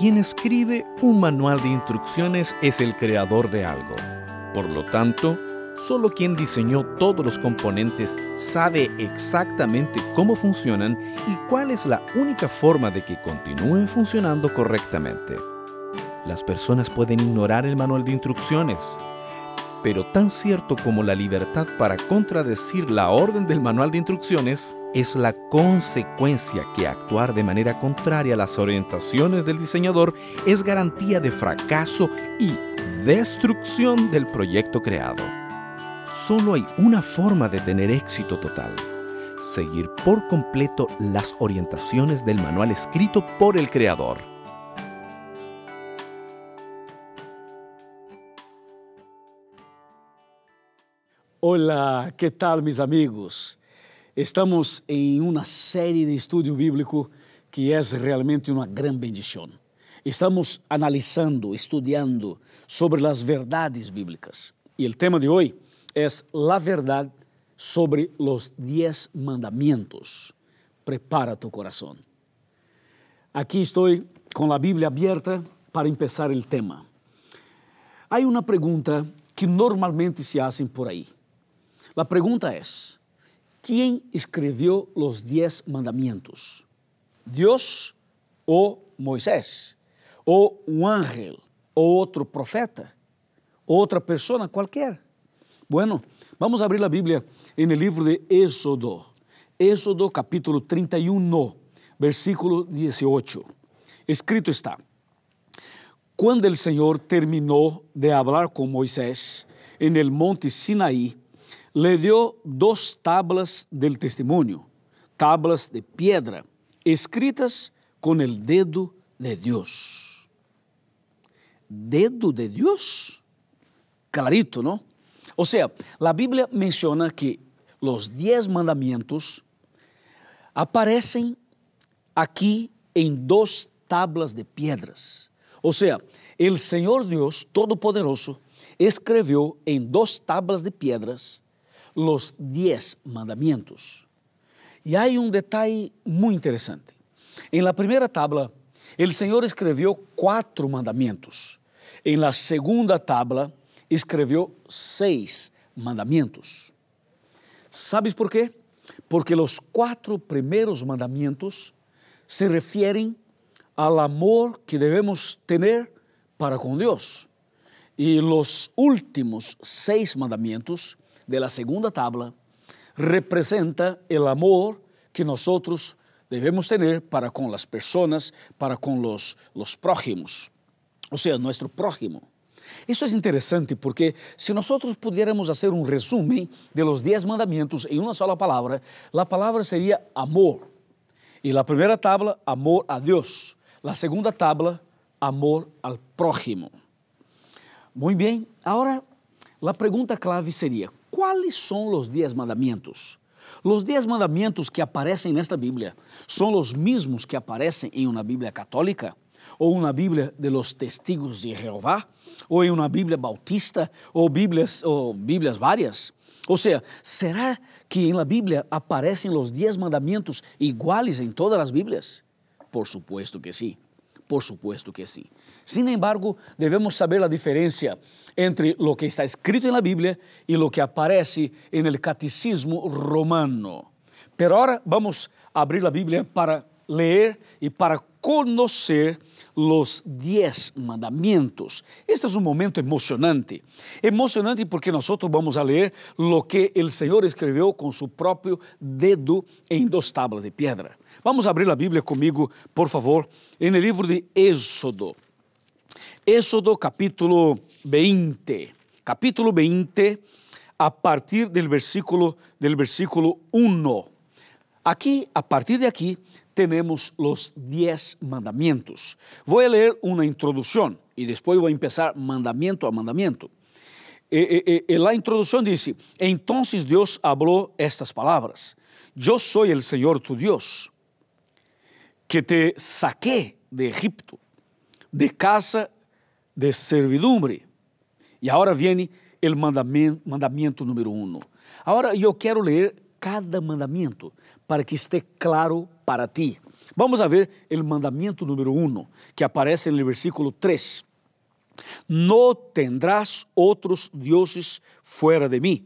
Quien escribe un manual de instrucciones es el creador de algo. Por lo tanto, solo quien diseñó todos los componentes sabe exactamente cómo funcionan y cuál es la única forma de que continúen funcionando correctamente. Las personas pueden ignorar el manual de instrucciones, pero tan cierto como la libertad para contradecir la orden del manual de instrucciones es la consecuencia que actuar de manera contraria a las orientaciones del diseñador es garantía de fracaso y destrucción del proyecto creado. Solo hay una forma de tener éxito total, seguir por completo las orientaciones del manual escrito por el creador. Olá, que tal, meus amigos? Estamos em uma série de estudo bíblico que é realmente uma grande bendição. Estamos analisando, estudando sobre as verdades bíblicas. E o tema de hoje é a verdade sobre os dez mandamentos. Prepara tu coração. Aqui estou com a Bíblia aberta para começar o tema. Há uma pergunta que normalmente se hacen por aí. La pregunta es, ¿quién escribió los diez mandamientos? ¿Dios o Moisés? ¿O un ángel? ¿O otro profeta? ¿O otra persona cualquiera? Bueno, vamos a abrir la Biblia en el libro de Éxodo. Éxodo capítulo 31, versículo 18. Escrito está, cuando el Señor terminó de hablar con Moisés en el monte Sinaí, le dio dos tablas del testimonio, tablas de piedra, escritas con el dedo de Dios. ¿Dedo de Dios? Clarito, ¿no? O sea, la Biblia menciona que los diez mandamientos aparecen aquí en dos tablas de piedras. O sea, el Señor Dios Todopoderoso escribió en dos tablas de piedras, los diez mandamentos. E há um detalhe muito interessante. Em la primeira tabla, o Senhor escreveu quatro mandamentos. Em la segunda tabla, escreveu seis mandamentos. Sabes por quê? Porque os quatro primeiros mandamentos se referem ao amor que devemos ter para com Deus. E os últimos seis mandamentos de la segunda tabla representa el amor que nosotros debemos tener para con las personas, para con los, los prójimos, o sea, nuestro prójimo. Isso é interessante porque se nós pudiéramos fazer um resumo de los 10 mandamentos em uma só palavra, a palavra seria amor. E a primeira tabla, amor a Deus. A segunda tabla, amor al prójimo. Muito bem. Agora, a pergunta clave seria: Quais são os dez mandamentos? Os dez mandamentos que aparecem nesta Bíblia são os mesmos que aparecem em uma Bíblia católica, ou uma Bíblia de los Testigos de Jeová, ou em uma Bíblia bautista, ou Bíblias, ou Bíblias várias? Ou seja, será que em la Bíblia aparecem os dez mandamentos iguais em todas as Bíblias? Por supuesto que sim. Sí. Por supuesto que sim. Sí. Sin embargo, devemos saber a diferença entre lo que está escrito na la e y lo que aparece en el catecismo romano. Pero ahora vamos a abrir la Bíblia para leer e para conocer los diez mandamientos. Este es un momento emocionante. Emocionante porque nosotros vamos a leer lo que el Señor escribió con su propio dedo en dos tablas de piedra. Vamos a abrir la Biblia conmigo, por favor, en el libro de Éxodo. Éxodo capítulo 20, capítulo 20 a partir del versículo del versículo 1. Aquí, a partir de aquí, tenemos los 10 mandamientos. Voy a leer una introducción y después voy a empezar mandamiento a mandamiento. Eh, eh, eh, la introducción dice, entonces Dios habló estas palabras, yo soy el Señor tu Dios, que te saqué de Egipto, de casa de servidumbre. E agora vem o mandamento, mandamento número um. Agora eu quero ler cada mandamento para que esteja claro para ti. Vamos a ver o mandamento número um, que aparece no versículo 3. Não tendrás outros dioses fora de mim.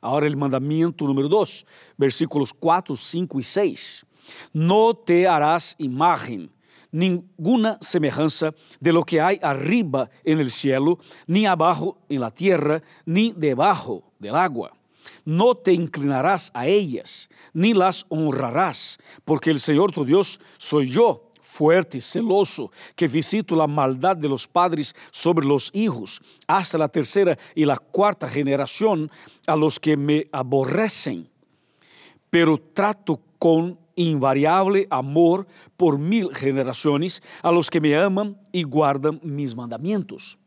Agora, o mandamento número 2, versículos 4, 5 e 6. Não te harás imagem ninguna semejanza de lo que hay arriba en el cielo, ni abajo en la tierra, ni debajo del agua. No te inclinarás a ellas, ni las honrarás, porque el Señor tu Dios soy yo, fuerte, y celoso, que visito la maldad de los padres sobre los hijos, hasta la tercera y la cuarta generación a los que me aborrecen. Pero trato con invariable amor por mil generaciones a los que me aman y guardan mis mandamientos.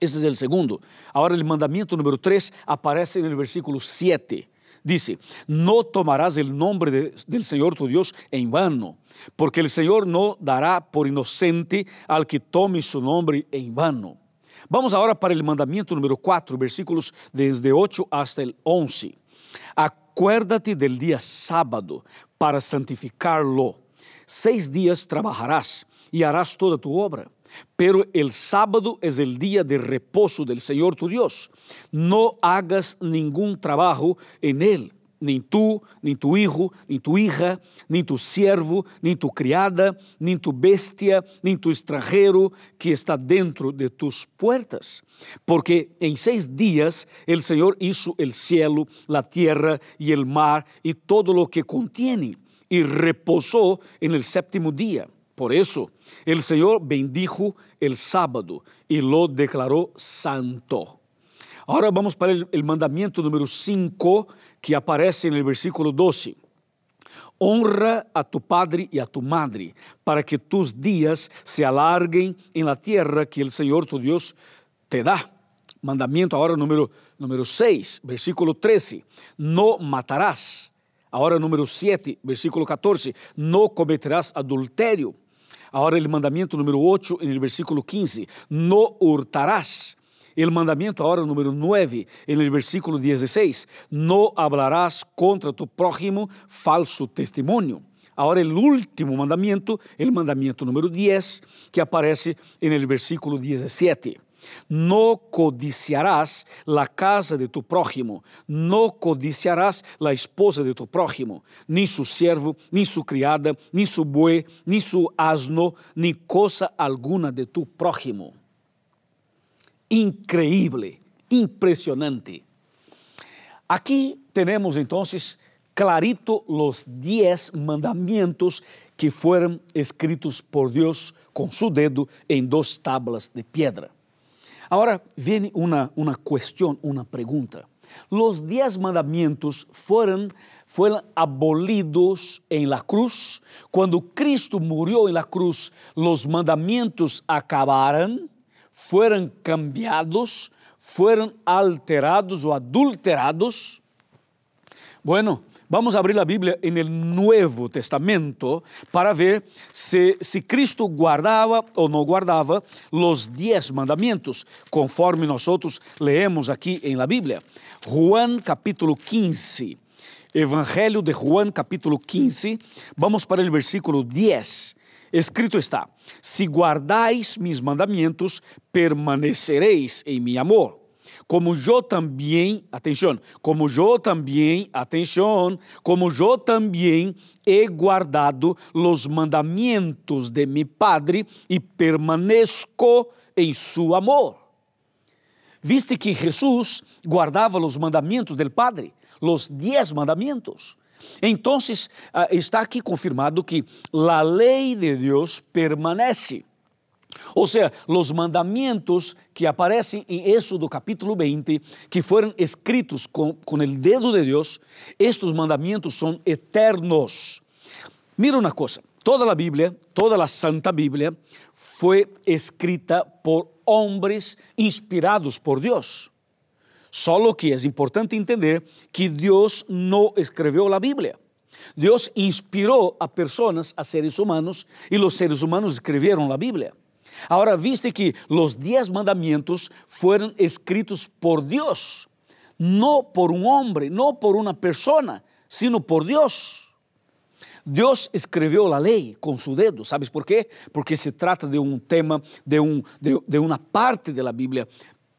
Ese es el segundo. Ahora el mandamiento número tres aparece en el versículo 7. Dice, no tomarás el nombre del Señor tu Dios en vano, porque el Señor no dará por inocente al que tome su nombre en vano. Vamos ahora para el mandamiento número 4, versículos desde 8 hasta el 11 acuérdate del día sábado para santificarlo. Seis días trabajarás y harás toda tu obra, pero el sábado es el día de reposo del Señor tu Dios. No hagas ningún trabajo en él nem tu, nem tu irro, nem tu irra, nem tu servo, nem tu criada, nem tu bestia, nem tu estrangeiro que está dentro de tus puertas. Porque em seis dias el Senhor hizo el cielo, la tierra y el mar y todo lo que contiene, y reposó en el séptimo día. Por eso, el Señor bendijo el sábado y lo declaró santo. Agora vamos para o mandamento número 5 que aparece en el versículo 12. Honra a tu padre e a tu madre, para que tus dias se alarguem en la tierra que el Senhor tu Dios te dá. Mandamento ahora número, número 6, versículo 13. No matarás. Agora número 7, versículo 14. No cometerás adulterio. Agora o mandamento número 8 en el versículo 15. No hurtarás. El mandamento, ahora número 9, en el versículo 16, no hablarás contra tu prójimo falso testimonio. Agora, o último mandamento, o mandamento número 10, que aparece en el versículo 17. No codiciarás la casa de tu prójimo, no codiciarás la esposa de tu prójimo, ni su siervo, ni su criada, ni su buey, ni su asno, ni cosa alguna de tu prójimo. increíble, impresionante. Aquí tenemos entonces clarito los diez mandamientos que fueron escritos por Dios con su dedo en dos tablas de piedra. Ahora viene una, una cuestión, una pregunta. Los diez mandamientos fueron, fueron abolidos en la cruz. Cuando Cristo murió en la cruz, los mandamientos acabaron fueram cambiados, fueron alterados ou adulterados. Bueno, vamos abrir a Bíblia em el Nuevo Testamento para ver se Cristo guardava ou não guardava os dez mandamentos, conforme nós leemos aqui em la Bíblia. Juan capítulo 15. Evangelho de Juan capítulo 15, vamos para o versículo 10. Escrito está: Se guardais mis mandamentos, permanecereis em meu amor. Como eu também, atenção, como eu também, atenção, como eu também he guardado los mandamentos de mi Padre e permanezco em seu amor. Viste que Jesus guardava os mandamentos del Padre, os dez mandamentos. Então, está aqui confirmado que a lei de Deus permanece. Ou seja, os mandamentos que aparecem em Éxodo capítulo 20, que foram escritos com o dedo de Deus, estes mandamentos são eternos. Mira uma coisa, toda a Bíblia, toda a Santa Bíblia, foi escrita por homens inspirados por Deus. Solo que es importante entender que Dios no escribió la Biblia. Dios inspiró a personas, a seres humanos, y los seres humanos escribieron la Biblia. Ahora, viste que los diez mandamientos fueron escritos por Dios, no por un hombre, no por una persona, sino por Dios. Dios escribió la ley con su dedo, ¿sabes por qué? Porque se trata de un tema, de, un, de, de una parte de la Biblia,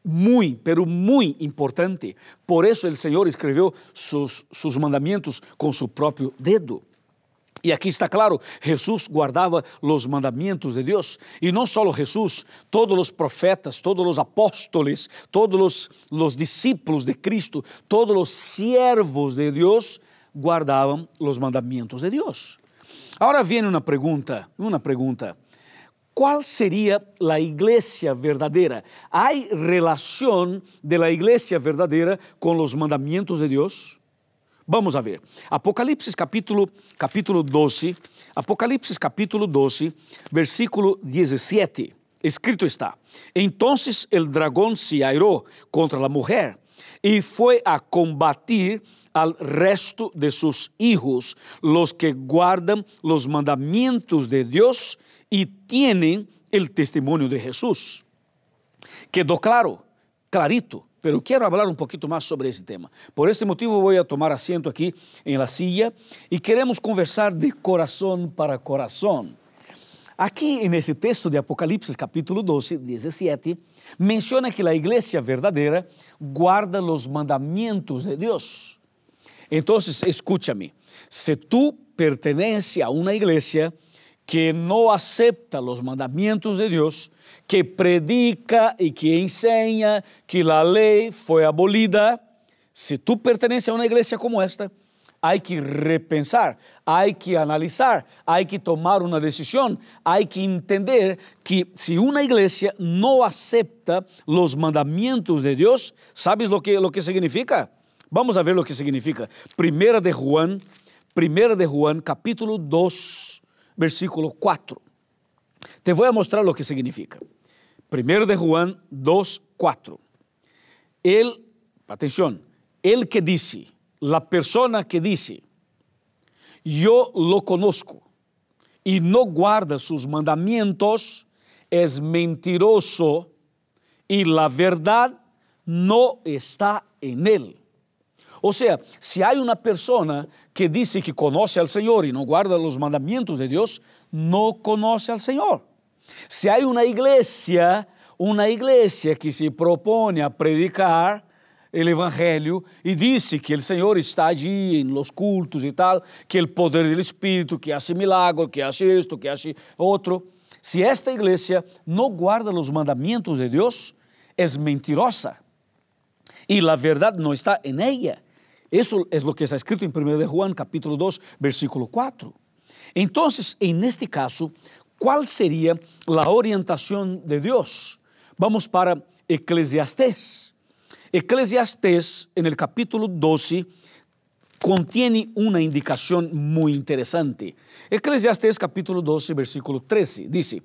muy, pero muy importante. Por isso o Senhor escreveu seus mandamentos com seu su dedo. E aqui está claro, Jesus guardava os mandamentos de Deus. E não só Jesus, todos os profetas, todos os apóstoles, todos os discípulos de Cristo, todos os siervos de Deus guardavam os mandamentos de Deus. Agora vem uma pergunta, uma pergunta. ¿Cuál sería la iglesia verdadera? ¿Hay relación de la iglesia verdadera con los mandamientos de Dios? Vamos a ver. Apocalipsis capítulo, capítulo 12, Apocalipsis capítulo 12, versículo 17. Escrito está, entonces el dragón se airó contra la mujer y fue a combatir al resto de sus hijos, los que guardan los mandamientos de Dios y tienen el testimonio de Jesús. Quedó claro, clarito, pero quiero hablar un poquito más sobre ese tema. Por este motivo voy a tomar asiento aquí en la silla y queremos conversar de corazón para corazón. Aquí en ese texto de Apocalipsis capítulo 12, 17, menciona que la iglesia verdadera guarda los mandamientos de Dios. Entonces, escúchame, si tú perteneces a una iglesia que no acepta los mandamientos de Dios, que predica y que enseña que la ley fue abolida, si tú perteneces a una iglesia como esta, hay que repensar, hay que analizar, hay que tomar una decisión, hay que entender que si una iglesia no acepta los mandamientos de Dios, ¿sabes lo que, lo que significa? Vamos a ver lo que significa. Primera de Juan, primera de Juan, capítulo 2, versículo 4. Te voy a mostrar lo que significa. Primera de Juan 2, 4. Él, atención, el que dice, la persona que dice, yo lo conozco y no guarda sus mandamientos, es mentiroso y la verdad no está en él. ou seja, se há uma pessoa que diz que conoce al Senhor e não guarda os mandamentos de Deus, não conoce al Senhor. Se há uma igreja, uma igreja que se propõe a predicar o Evangelho e diz que o Senhor está ali em los cultos e tal, que o poder do Espírito, que hace milagro, que hace esto, que hace outro, se esta igreja não guarda os mandamentos de Deus, é mentirosa. E a verdade não está em ela. Eso es lo que está escrito en 1 de Juan capítulo 2, versículo 4. Entonces, en este caso, ¿cuál sería la orientación de Dios? Vamos para Eclesiastés. Eclesiastés en el capítulo 12 contiene una indicación muy interesante. Eclesiastés capítulo 12, versículo 13 dice,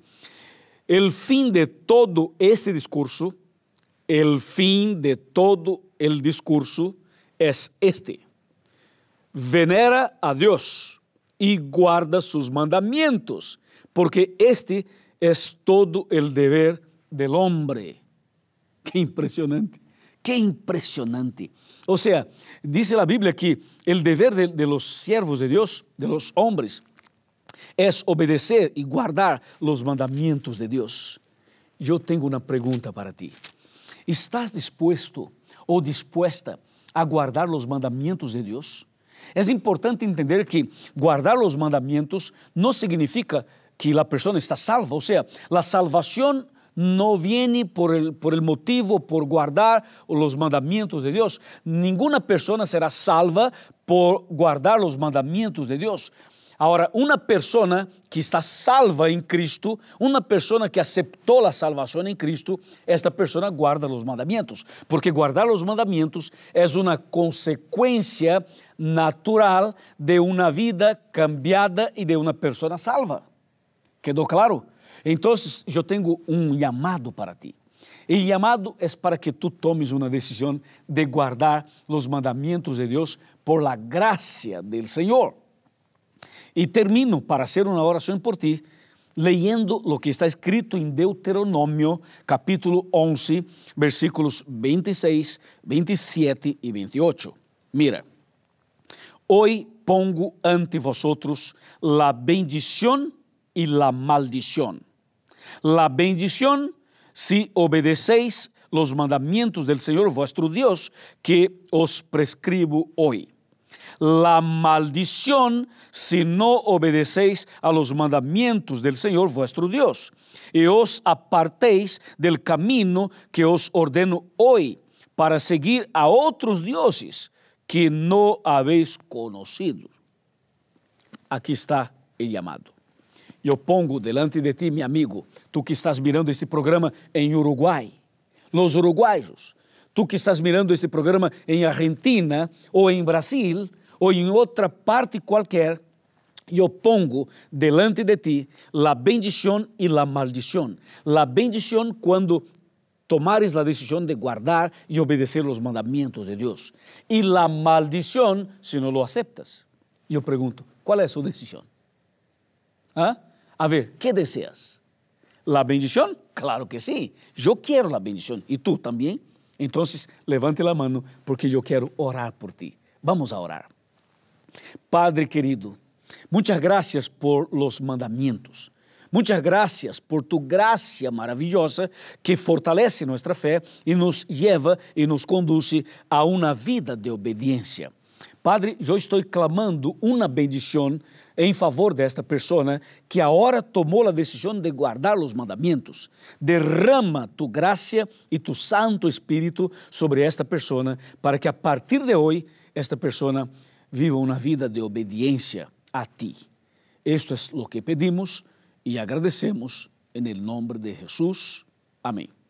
el fin de todo este discurso, el fin de todo el discurso es este. Venera a Dios y guarda sus mandamientos, porque este es todo el deber del hombre. Qué impresionante, qué impresionante. O sea, dice la Biblia que el deber de, los siervos de Dios, de los hombres, es obedecer y guardar los mandamientos de Dios. Yo tengo una pregunta para ti. ¿Estás dispuesto o dispuesta a guardar los mandamientos de Dios. Es importante entender que guardar los mandamientos no significa que la persona está salva, o sea, la salvación no viene por el, por el motivo, por guardar los mandamientos de Dios. Ninguna persona será salva por guardar los mandamientos de Dios. Agora, uma pessoa que está salva em Cristo, uma pessoa que aceptou a salvação em Cristo, esta pessoa guarda os mandamentos, porque guardar os mandamentos é uma consequência natural de uma vida cambiada e de uma pessoa salva. Quedou claro? Então, eu tenho um chamado para ti. E chamado é para que tu tomes uma decisão de guardar os mandamentos de Deus por la graça do Senhor. Y termino para hacer una oración por ti leyendo lo que está escrito en Deuteronomio capítulo 11, versículos 26, 27 y 28. Mira, hoy pongo ante vosotros la bendición y la maldición. La bendición si obedecéis los mandamientos del Señor vuestro Dios que os prescribo hoy la maldición si no obedecéis a los mandamientos del Señor vuestro Dios y os apartéis del camino que os ordeno hoy para seguir a otros dioses que no habéis conocido. Aquí está el llamado. Yo pongo delante de ti, mi amigo, tú que estás mirando este programa en Uruguay, los uruguayos, Tu que estás mirando este programa en Argentina ou em Brasil ou em outra parte qualquer, eu pongo delante de ti la bendição e la maldição. La bendição quando tomares a decisão de guardar e obedecer os mandamentos de Deus. E la maldição se não lo aceptas. pergunto, qual é a sua decisão? ¿Ah? A ver, ¿qué deseas? ¿La bendição? Claro que sí. Eu quero la bendição. e tu também? Então, levante a mão, porque eu quero orar por ti. Vamos a orar. Padre querido, muitas graças por los mandamentos. muitas graças por tu gracia maravilhosa que fortalece nuestra fé e nos lleva e nos conduz a uma vida de obediência. Padre, eu estou clamando uma bendição em favor desta pessoa que agora tomou a decisão de guardar os mandamentos. Derrama tu graça e tu Santo Espírito sobre esta pessoa, para que a partir de hoje esta pessoa viva uma vida de obediência a ti. Isto é es o que pedimos e agradecemos em nome de Jesus. Amém.